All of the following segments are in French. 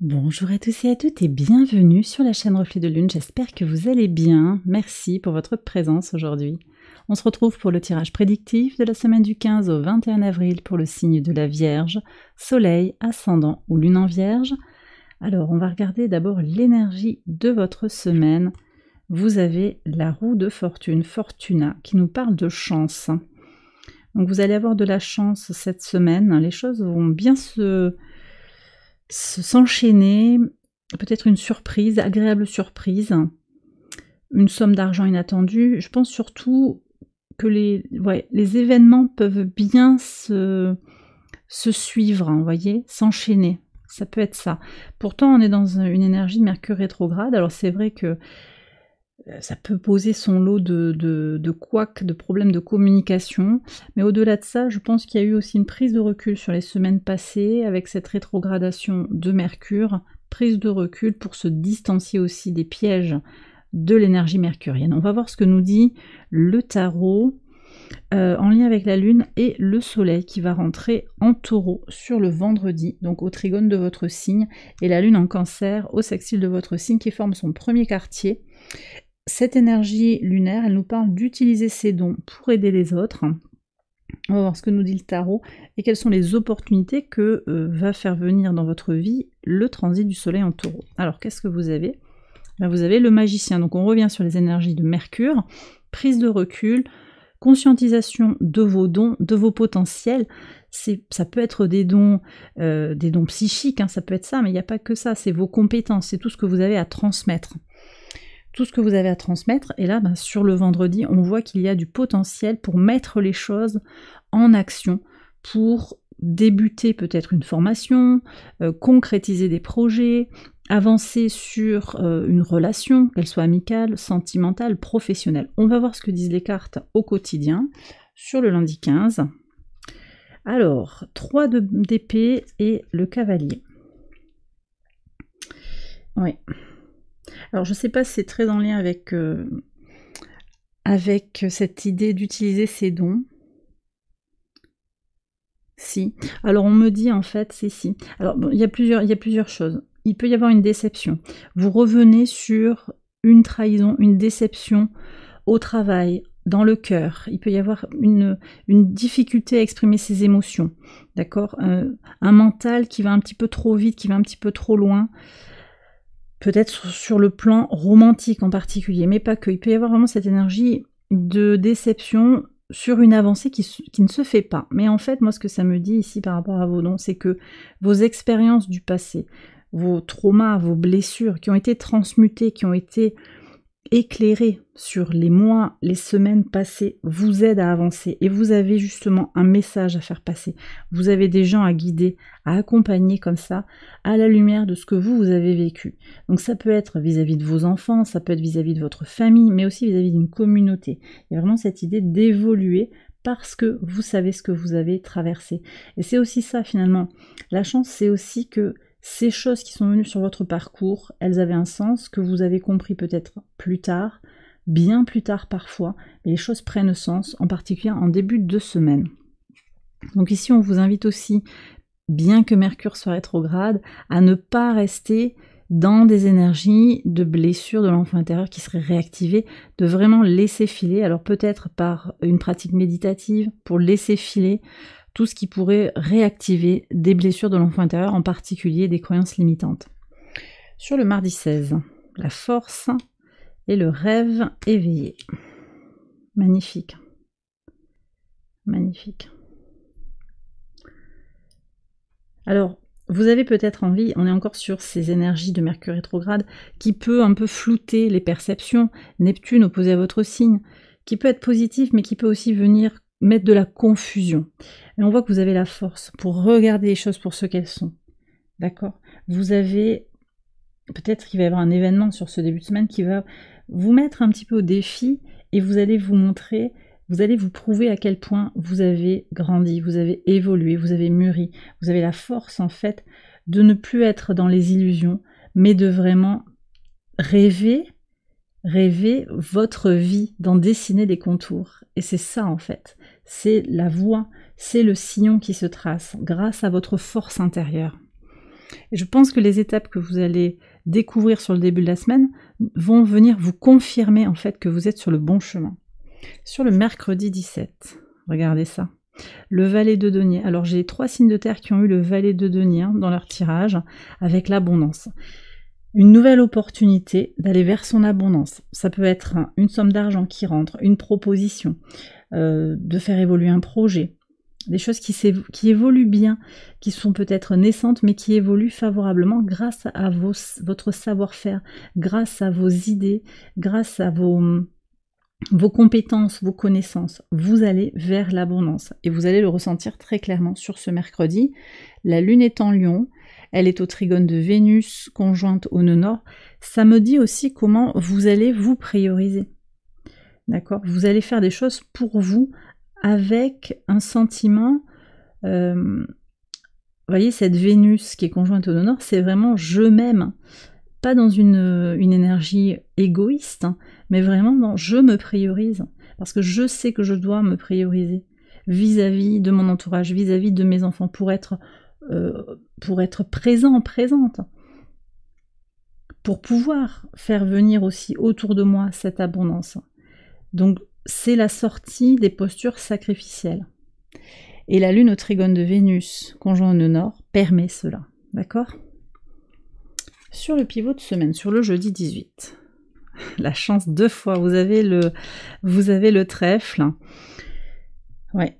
Bonjour à tous et à toutes et bienvenue sur la chaîne Reflet de Lune. J'espère que vous allez bien. Merci pour votre présence aujourd'hui. On se retrouve pour le tirage prédictif de la semaine du 15 au 21 avril pour le signe de la Vierge, Soleil, Ascendant ou Lune en Vierge. Alors, on va regarder d'abord l'énergie de votre semaine. Vous avez la roue de fortune, Fortuna, qui nous parle de chance. Donc, vous allez avoir de la chance cette semaine. Les choses vont bien se s'enchaîner, peut-être une surprise, agréable surprise, une somme d'argent inattendue. Je pense surtout que les, les événements peuvent bien se, se suivre, hein, vous voyez, s'enchaîner. Ça peut être ça. Pourtant, on est dans euh, une énergie Mercure rétrograde. Alors c'est vrai que euh, ça peut poser son lot de, de, de couacs, de problèmes de communication. Mais au-delà de ça, je pense qu'il y a eu aussi une prise de recul sur les semaines passées avec cette rétrogradation de Mercure, prise de recul pour se distancier aussi des pièges de l'énergie mercurienne. On va voir ce que nous dit le tarot euh, en lien avec la Lune et le Soleil qui va rentrer en taureau sur le vendredi, donc au trigone de votre signe, et la Lune en cancer au sextile de votre signe qui forme son premier quartier cette énergie lunaire, elle nous parle d'utiliser ses dons pour aider les autres. On va voir ce que nous dit le tarot et quelles sont les opportunités que euh, va faire venir dans votre vie le transit du soleil en taureau. Alors, qu'est-ce que vous avez ben, Vous avez le magicien. Donc, on revient sur les énergies de Mercure, prise de recul, conscientisation de vos dons, de vos potentiels. Ça peut être des dons, euh, des dons psychiques, hein, ça peut être ça, mais il n'y a pas que ça. C'est vos compétences, c'est tout ce que vous avez à transmettre tout ce que vous avez à transmettre. Et là, ben, sur le vendredi, on voit qu'il y a du potentiel pour mettre les choses en action, pour débuter peut-être une formation, euh, concrétiser des projets, avancer sur euh, une relation, qu'elle soit amicale, sentimentale, professionnelle. On va voir ce que disent les cartes au quotidien sur le lundi 15. Alors, 3 d'épée et le cavalier. Oui. Alors je ne sais pas si c'est très en lien avec, euh, avec cette idée d'utiliser ses dons. Si. Alors on me dit en fait, c'est si. Alors il y, a plusieurs, il y a plusieurs choses. Il peut y avoir une déception. Vous revenez sur une trahison, une déception au travail, dans le cœur. Il peut y avoir une, une difficulté à exprimer ses émotions. D'accord euh, Un mental qui va un petit peu trop vite, qui va un petit peu trop loin peut-être sur, le plan romantique en particulier, mais pas que. Il peut y avoir vraiment cette énergie de déception sur une avancée qui, qui, ne se fait pas. Mais en fait, moi, ce que ça me dit ici par rapport à vos dons, c'est que vos expériences du passé, vos traumas, vos blessures qui ont été transmutées, qui ont été éclairé sur les mois, les semaines passées vous aide à avancer et vous avez justement un message à faire passer. Vous avez des gens à guider, à accompagner comme ça à la lumière de ce que vous, vous avez vécu. Donc ça peut être vis-à-vis de vos enfants, ça peut être vis à -vis de votre famille, mais aussi vis-à-vis d'une communauté. Il y a vraiment cette idée d'évoluer parce que vous savez ce que vous avez traversé. Et c'est aussi ça finalement. La chance, c'est aussi que ces choses qui sont venues sur votre parcours, elles avaient un sens que vous avez compris peut-être plus tard, bien plus tard parfois, mais les choses prennent sens, en particulier en début de semaine. Donc ici, on vous invite aussi, bien que Mercure soit rétrograde, à ne pas rester dans des énergies de blessure de l'enfant intérieur qui serait réactivées, de vraiment laisser filer, alors peut-être par une pratique méditative, pour laisser filer, tout ce qui pourrait réactiver des blessures de l'enfant intérieur, en particulier des croyances limitantes. Sur le mardi 16, la force et le rêve éveillé. Magnifique. Magnifique. Alors, vous avez peut-être envie, on est encore sur ces énergies de Mercure rétrograde, qui peut un peu flouter les perceptions, Neptune opposé à votre signe, qui peut être positif, mais qui peut aussi venir mettre de la confusion. Et on voit que vous avez la force pour regarder les choses pour ce qu'elles sont. D'accord Vous avez peut-être qu'il va y avoir un événement sur ce début de semaine qui va vous mettre un petit peu au défi et vous allez vous montrer, vous allez vous prouver à quel point vous avez grandi, vous avez évolué, vous avez mûri, vous avez la force en fait de ne plus être dans les illusions, mais de vraiment rêver Rêver votre vie, d'en dessiner les contours. Et c'est ça en fait. C'est la voie, c'est le sillon qui se trace grâce à votre force intérieure. Et je pense que les étapes que vous allez découvrir sur le début de la semaine vont venir vous confirmer en fait que vous êtes sur le bon chemin. Sur le mercredi 17, regardez ça. Le valet de denier. Alors j'ai trois signes de terre qui ont eu le valet de denier dans leur tirage avec l'abondance une nouvelle opportunité d'aller vers son abondance. Ça peut être une somme d'argent qui rentre, une proposition, euh, de faire évoluer un projet, des choses qui, évoluent bien, qui sont peut-être naissantes, mais qui évoluent favorablement grâce à vos, votre savoir-faire, grâce à vos idées, grâce à vos, vos compétences, vos connaissances, vous allez vers l'abondance. Et vous allez le ressentir très clairement sur ce mercredi. La lune est en lion, elle est au trigone de Vénus, conjointe au nœud nord. Ça me dit aussi comment vous allez vous prioriser. D'accord Vous allez faire des choses pour vous avec un sentiment. Euh, vous voyez, cette Vénus qui est conjointe au nœud nord, c'est vraiment je m'aime. Pas dans une, énergie égoïste, hein, mais vraiment dans je me priorise. Parce que je sais que je dois me prioriser vis-à-vis de mon entourage, vis à -vis de mes enfants, pour être euh, pour être présent, présente, pour pouvoir faire venir aussi autour de moi cette abondance. Donc c'est la sortie des postures sacrificielles. Et la lune au trigone de Vénus, conjoint au nord, permet cela. D'accord Sur le pivot de semaine, sur le jeudi 18. La chance deux fois, vous avez le, vous avez le trèfle. Ouais.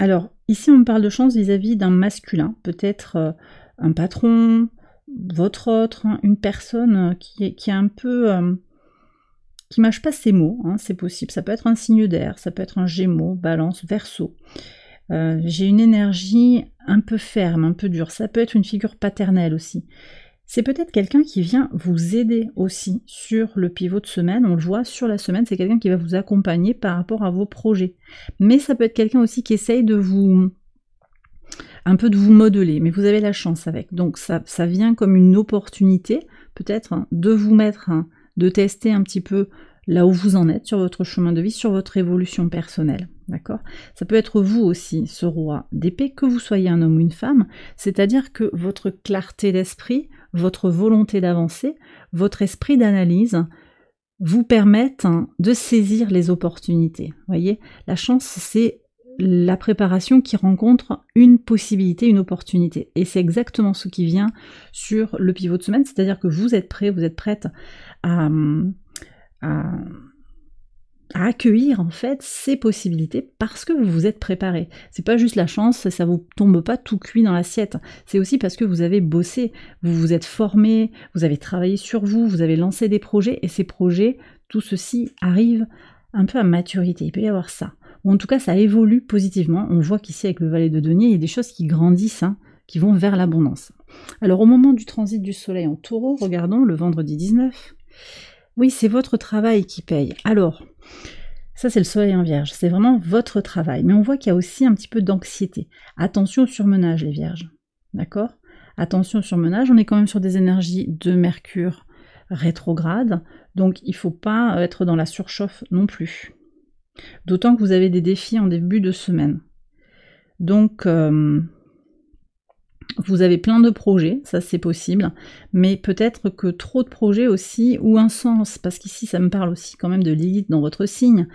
Alors, Ici, on parle de chance vis-à-vis d'un masculin, peut-être euh, un patron, votre autre, hein, une personne euh, qui est, un peu... Euh, qui mâche pas ses mots, hein, c'est possible. Ça peut être un signe d'air, ça peut être un gémeau, balance, verso. J'ai une énergie un peu ferme, un peu dure. Ça peut être une figure paternelle aussi. C'est peut-être quelqu'un qui vient vous aider aussi sur le pivot de semaine. On le voit sur la semaine, c'est quelqu'un qui va vous accompagner par rapport à vos projets. Mais ça peut être quelqu'un aussi qui essaye de vous un peu de vous modeler, mais vous avez la chance avec. Donc ça, ça vient comme une opportunité peut-être hein, de vous mettre, hein, de tester un petit peu là où vous en êtes sur votre chemin de vie, sur votre évolution personnelle. D'accord Ça peut être vous aussi, ce roi d'épée, que vous soyez un homme ou une femme, c'est-à-dire que votre clarté d'esprit, votre volonté d'avancer, votre esprit d'analyse vous permettent hein, de saisir les opportunités. Voyez, la chance, c'est la préparation qui rencontre une possibilité, une opportunité. Et c'est exactement ce qui vient sur le pivot de semaine, c'est-à-dire que vous êtes prêt, vous êtes prête à hum, accueillir en fait ces possibilités parce que vous vous êtes préparé. C'est pas juste la chance, ça vous tombe pas tout cuit dans l'assiette. C'est aussi parce que vous avez bossé, vous vous êtes formé, vous avez travaillé sur vous, vous avez lancé des projets et ces projets, tout ceci arrive un peu à maturité. Il peut y avoir ça. en tout cas, ça évolue positivement. On voit qu'ici avec le valet de denier, il y a des choses qui grandissent, hein, qui vont vers l'abondance. Alors au moment du transit du soleil en taureau, regardons le vendredi 19. Oui, c'est votre travail qui paye. Alors, ça, c'est le soleil en vierge. C'est vraiment votre travail. Mais on voit qu'il y a aussi un petit peu d'anxiété. Attention au surmenage, les vierges. D'accord Attention au surmenage. On est quand même sur des énergies de Mercure rétrograde. Donc, il ne faut pas euh, être dans la surchauffe non plus. D'autant que vous avez des défis en début de semaine. Donc, euh, vous avez plein de projets, ça c'est possible, mais peut-être que trop de projets aussi, ou un sens, parce qu'ici ça me parle aussi quand même de Lilith dans votre signe,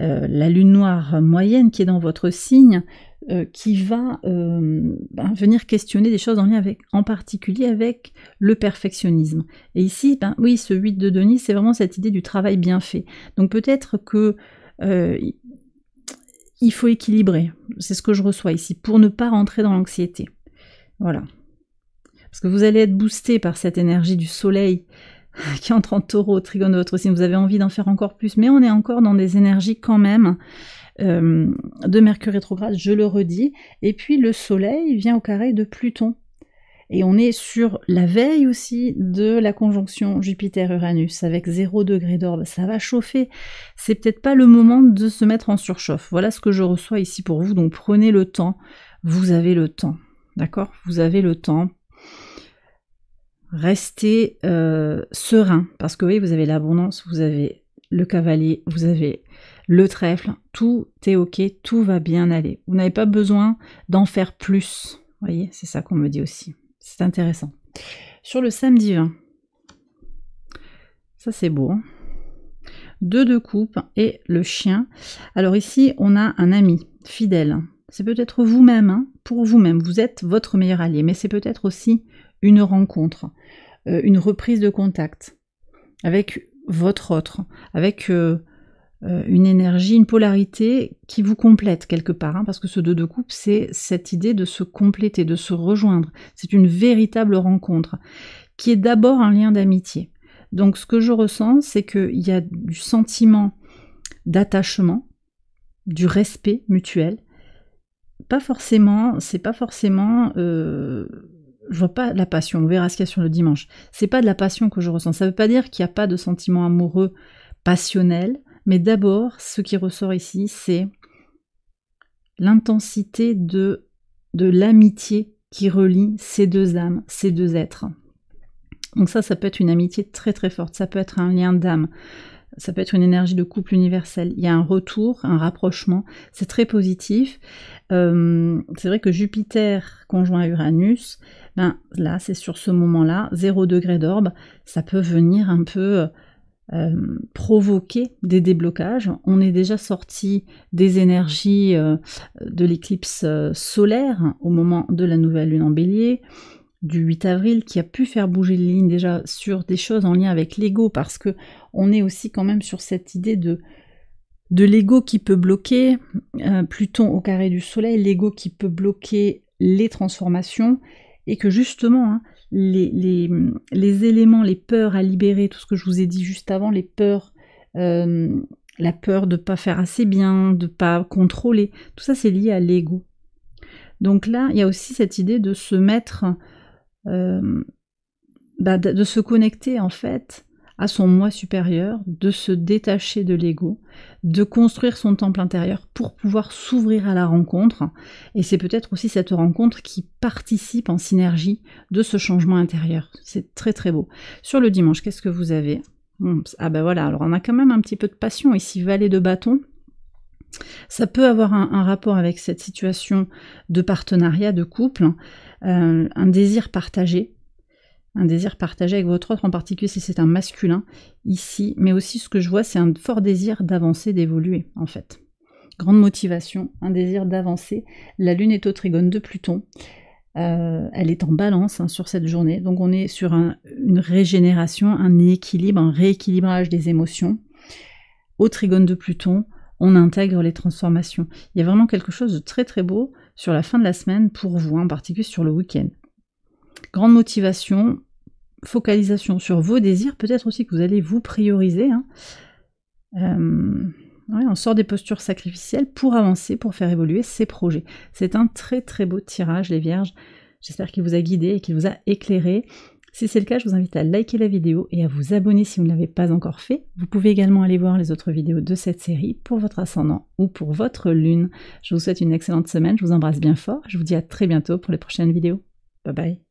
euh, la lune noire moyenne qui est dans votre signe, euh, qui va euh, ben, venir questionner des choses en lien avec, en particulier avec le perfectionnisme. Et ici, ben oui, ce 8 de Denis, c'est vraiment cette idée du travail bien fait. Donc peut-être que il faut équilibrer, c'est ce que je reçois ici, pour ne pas rentrer dans l'anxiété. Voilà. Parce que vous allez être boosté par cette énergie du soleil qui entre en taureau, trigone de votre signe. Vous avez envie d'en faire encore plus, mais on est encore dans des énergies quand même euh, de Mercure rétrograde, je le redis. Et puis le soleil vient au carré de Pluton. Et on est sur la veille aussi de la conjonction Jupiter-Uranus avec 0 degré d'orbe. Ça va chauffer. C'est peut-être pas le moment de se mettre en surchauffe. Voilà ce que je reçois ici pour vous. Donc prenez le temps. Vous avez le temps. D'accord Vous avez le temps. Restez euh, serein parce que oui, vous avez l'abondance, vous avez le cavalier, vous avez le trèfle, tout est ok, tout va bien aller. Vous n'avez pas besoin d'en faire plus. Vous voyez, c'est ça qu'on me dit aussi. C'est intéressant. Sur le samedi 20, ça c'est beau. Hein deux de coupe et le chien. Alors ici, on a un ami fidèle c'est peut-être vous-même, hein. pour vous-même, vous êtes votre meilleur allié, mais c'est peut-être aussi une rencontre, euh, une reprise de contact avec votre autre, avec euh, euh, une énergie, une polarité qui vous complète quelque part, hein, parce que ce deux de coupe, c'est cette idée de se compléter, de se rejoindre. C'est une véritable rencontre qui est d'abord un lien d'amitié. Donc ce que je ressens, c'est qu'il y a du sentiment d'attachement, du respect mutuel, pas forcément, c'est pas forcément. Euh, je vois pas la passion, on verra ce qu'il y a sur le dimanche. C'est pas de la passion que je ressens. Ça veut pas dire qu'il n'y a pas de sentiment amoureux passionnel, mais d'abord, ce qui ressort ici, c'est l'intensité de, de l'amitié qui relie ces deux âmes, ces deux êtres. Donc ça, ça peut être une amitié très très forte, ça peut être un lien d'âme, ça peut être une énergie de couple universelle. Il y a un retour, un rapprochement, c'est très positif. Euh, c'est vrai que Jupiter conjoint à Uranus, ben là, c'est sur ce moment-là, 0 degré d'orbe, ça peut venir un peu euh, provoquer des déblocages. On est déjà sorti des énergies euh, de l'éclipse solaire au moment de la nouvelle lune en bélier du 8 avril qui a pu faire bouger les lignes déjà sur des choses en lien avec l'ego parce que on est aussi quand même sur cette idée de de l'ego qui peut bloquer euh, Pluton au carré du soleil, l'ego qui peut bloquer les transformations et que justement hein, les, les, éléments, les peurs à libérer, tout ce que je vous ai dit juste avant, les peurs, euh, la peur de ne pas faire assez bien, de ne pas contrôler, tout ça c'est lié à l'ego. Donc là, il y a aussi cette idée de se mettre euh, bah, de, se connecter en fait à son moi supérieur, de se détacher de l'ego, de construire son temple intérieur pour pouvoir s'ouvrir à la rencontre. Et c'est peut-être aussi cette rencontre qui participe en synergie de ce changement intérieur. C'est très très beau. Sur le dimanche, qu'est-ce que vous avez hmm, Ah ben voilà, alors on a quand même un petit peu de passion ici, valet de bâton. Ça peut avoir un, rapport avec cette situation de partenariat, de couple, euh, un désir partagé, un désir partagé avec votre autre, en particulier si c'est un masculin ici, mais aussi ce que je vois, c'est un fort désir d'avancer, d'évoluer en fait. Grande motivation, un désir d'avancer. La Lune est au trigone de Pluton. Euh, elle est en balance hein, sur cette journée. Donc on est sur une régénération, un équilibre, un rééquilibrage des émotions. Au trigone de Pluton, on intègre les transformations. Il y a vraiment quelque chose de très très beau sur la fin de la semaine pour vous, en particulier sur le week-end. Grande motivation, focalisation sur vos désirs, peut-être aussi que vous allez vous prioriser. Hein. Euh, on sort des postures sacrificielles pour avancer, pour faire évoluer ses projets. C'est un très très beau tirage, les Vierges. J'espère qu'il vous a guidé et qu'il vous a éclairé. Si c'est le cas, je vous invite à liker la vidéo et à vous abonner si vous ne l'avez pas encore fait. Vous pouvez également aller voir les autres vidéos de cette série pour votre ascendant ou pour votre lune. Je vous souhaite une excellente semaine, je vous embrasse bien fort, je vous dis à très bientôt pour les prochaines vidéos. Bye bye